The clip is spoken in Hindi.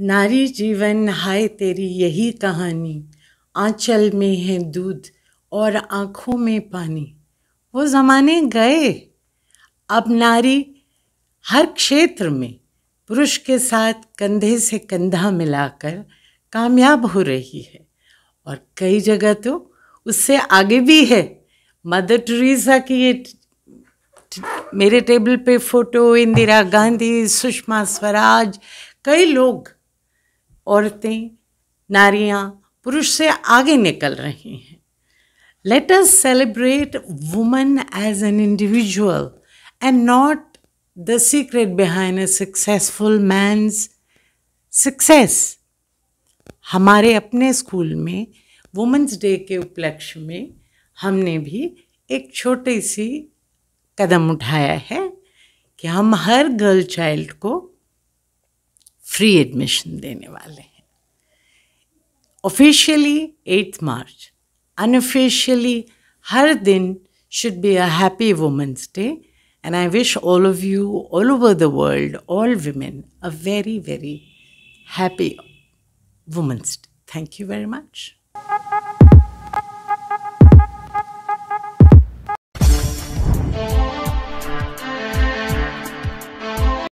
नारी जीवन हाय तेरी यही कहानी आंचल में है दूध और आँखों में पानी वो ज़माने गए अब नारी हर क्षेत्र में पुरुष के साथ कंधे से कंधा मिलाकर कामयाब हो रही है और कई जगह तो उससे आगे भी है मदर टूरिजा की ये मेरे टेबल पे फोटो इंदिरा गांधी सुषमा स्वराज कई लोग औरतें नारियां पुरुष से आगे निकल रही हैं let us celebrate woman as an individual and not the secret behind a successful man's success हमारे अपने स्कूल में वुमेंस डे के उपलक्ष्य में हमने भी एक छोटी सी कदम उठाया है कि हम हर गर्ल चाइल्ड को फ्री एडमिशन देने वाले हैं ऑफिशियली एट मार्च अनऑफिशियली हर दिन should be a happy Women's Day. And I wish all of you, all over the world, all women, a very, very happy Women's Day. Thank you very much.